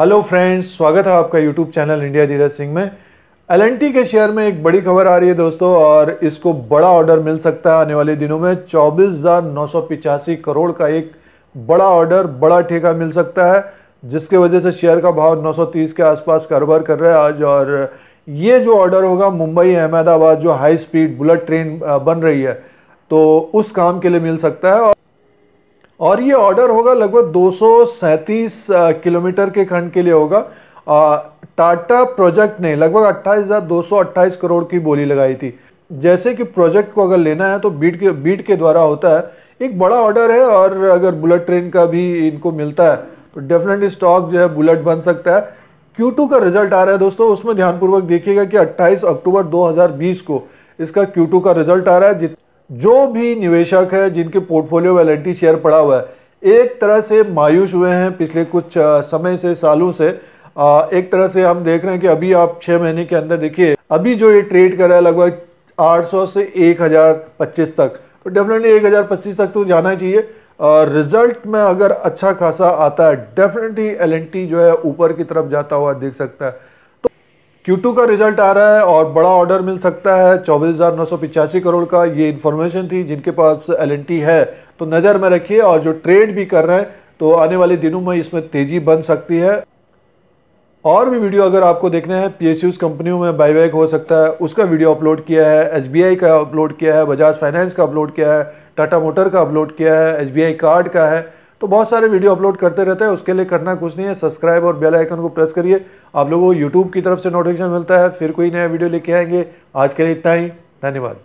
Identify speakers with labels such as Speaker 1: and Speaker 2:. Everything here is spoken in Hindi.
Speaker 1: हेलो फ्रेंड्स स्वागत है आपका YouTube channel India Dheeraj Singh में एल के शेयर में एक बड़ी खबर आ रही है दोस्तों और इसको बड़ा ऑर्डर मिल सकता है आने वाले दिनों में चौबीस करोड़ का एक बड़ा ऑर्डर बड़ा ठेका मिल सकता है जिसके वजह से शेयर का भाव 930 के आसपास कारोबार कर रहा है आज और ये जो ऑर्डर होगा मुंबई अहमदाबाद जो हाई स्पीड बुलेट ट्रेन बन रही है तो उस काम के लिए मिल सकता है और और ये ऑर्डर होगा लगभग दो किलोमीटर के खंड के लिए होगा टाटा प्रोजेक्ट ने लगभग अट्ठाईस करोड़ की बोली लगाई थी जैसे कि प्रोजेक्ट को अगर लेना है तो बीट के बीट के द्वारा होता है एक बड़ा ऑर्डर है और अगर बुलेट ट्रेन का भी इनको मिलता है तो डेफिनेटली स्टॉक जो है बुलेट बन सकता है Q2 का रिजल्ट आ रहा है दोस्तों उसमें ध्यानपूर्वक देखिएगा कि 28 अक्टूबर 2020 को इसका Q2 का रिजल्ट आ रहा है जो भी निवेशक है जिनके पोर्टफोलियो में एल शेयर पड़ा हुआ है एक तरह से मायूस हुए हैं पिछले कुछ समय से सालों से एक तरह से हम देख रहे हैं कि अभी आप छः महीने के अंदर देखिए अभी जो ये ट्रेड कर रहा है लगभग 800 से 1025 तक तो डेफिनेटली 1025 तक तो जाना चाहिए रिजल्ट में अगर अच्छा खासा आता है डेफिनेटली एल जो है ऊपर की तरफ जाता हुआ देख सकता है Q2 का रिजल्ट आ रहा है और बड़ा ऑर्डर मिल सकता है चौबीस करोड़ का ये इन्फॉर्मेशन थी जिनके पास एल है तो नज़र में रखिए और जो ट्रेड भी कर रहे हैं तो आने वाले दिनों में इसमें तेज़ी बन सकती है और भी वीडियो अगर आपको देखना है पी कंपनियों में बाईबैक हो सकता है उसका वीडियो अपलोड किया है एस का अपलोड किया है बजाज फाइनेंस का अपलोड किया है टाटा मोटर का अपलोड किया है एस कार्ड का है तो बहुत सारे वीडियो अपलोड करते रहते हैं उसके लिए करना कुछ नहीं है सब्सक्राइब और बेल आइकन को प्रेस करिए आप लोगों को यूट्यूब की तरफ से नोटिफिकेशन मिलता है फिर कोई नया वीडियो लेके आएंगे आज के लिए इतना ही धन्यवाद